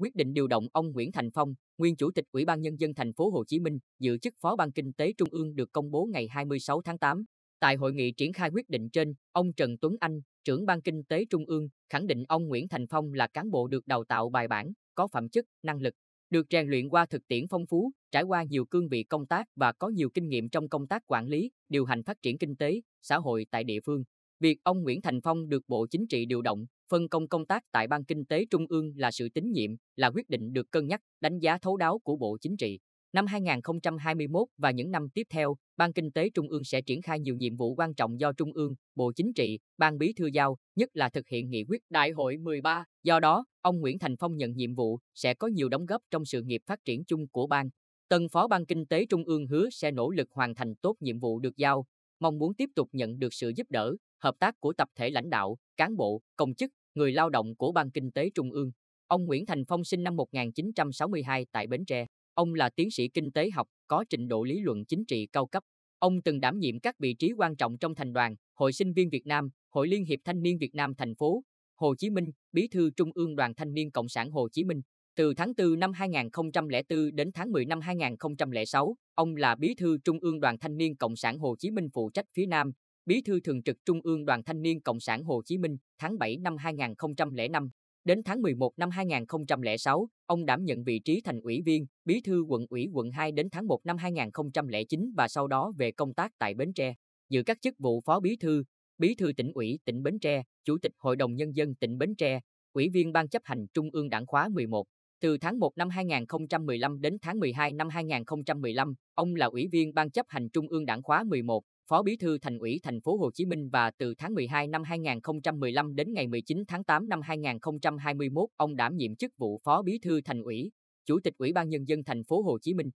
quyết định điều động ông Nguyễn Thành Phong, nguyên chủ tịch Ủy ban nhân dân thành phố Hồ Chí Minh, giữ chức Phó ban Kinh tế Trung ương được công bố ngày 26 tháng 8. Tại hội nghị triển khai quyết định trên, ông Trần Tuấn Anh, trưởng ban Kinh tế Trung ương, khẳng định ông Nguyễn Thành Phong là cán bộ được đào tạo bài bản, có phẩm chất, năng lực, được rèn luyện qua thực tiễn phong phú, trải qua nhiều cương vị công tác và có nhiều kinh nghiệm trong công tác quản lý, điều hành phát triển kinh tế, xã hội tại địa phương. Việc ông Nguyễn Thành Phong được Bộ Chính trị điều động phân công công tác tại Ban Kinh tế Trung ương là sự tín nhiệm, là quyết định được cân nhắc, đánh giá thấu đáo của Bộ Chính trị. Năm 2021 và những năm tiếp theo, Ban Kinh tế Trung ương sẽ triển khai nhiều nhiệm vụ quan trọng do Trung ương, Bộ Chính trị, Ban Bí thư giao, nhất là thực hiện nghị quyết Đại hội 13. Do đó, ông Nguyễn Thành Phong nhận nhiệm vụ sẽ có nhiều đóng góp trong sự nghiệp phát triển chung của ban. Tân Phó Ban Kinh tế Trung ương hứa sẽ nỗ lực hoàn thành tốt nhiệm vụ được giao, mong muốn tiếp tục nhận được sự giúp đỡ, hợp tác của tập thể lãnh đạo, cán bộ, công chức, người lao động của Ban Kinh tế Trung ương. Ông Nguyễn Thành Phong sinh năm 1962 tại Bến Tre. Ông là tiến sĩ kinh tế học, có trình độ lý luận chính trị cao cấp. Ông từng đảm nhiệm các vị trí quan trọng trong thành đoàn, Hội sinh viên Việt Nam, Hội Liên hiệp Thanh niên Việt Nam thành phố, Hồ Chí Minh, Bí thư Trung ương Đoàn Thanh niên Cộng sản Hồ Chí Minh, từ tháng 4 năm 2004 đến tháng 10 năm 2006, ông là bí thư Trung ương Đoàn Thanh niên Cộng sản Hồ Chí Minh phụ trách phía Nam, bí thư thường trực Trung ương Đoàn Thanh niên Cộng sản Hồ Chí Minh tháng 7 năm 2005. Đến tháng 11 năm 2006, ông đảm nhận vị trí thành ủy viên, bí thư quận ủy quận 2 đến tháng 1 năm 2009 và sau đó về công tác tại Bến Tre, giữ các chức vụ phó bí thư, bí thư tỉnh ủy tỉnh Bến Tre, chủ tịch Hội đồng Nhân dân tỉnh Bến Tre, ủy viên Ban chấp hành Trung ương Đảng khóa 11. Từ tháng 1 năm 2015 đến tháng 12 năm 2015, ông là Ủy viên Ban chấp hành Trung ương Đảng khóa 11, Phó Bí thư Thành ủy Thành phố Hồ Chí Minh và từ tháng 12 năm 2015 đến ngày 19 tháng 8 năm 2021, ông đảm nhiệm chức vụ Phó Bí thư Thành ủy, Chủ tịch Ủy ban nhân dân Thành phố Hồ Chí Minh.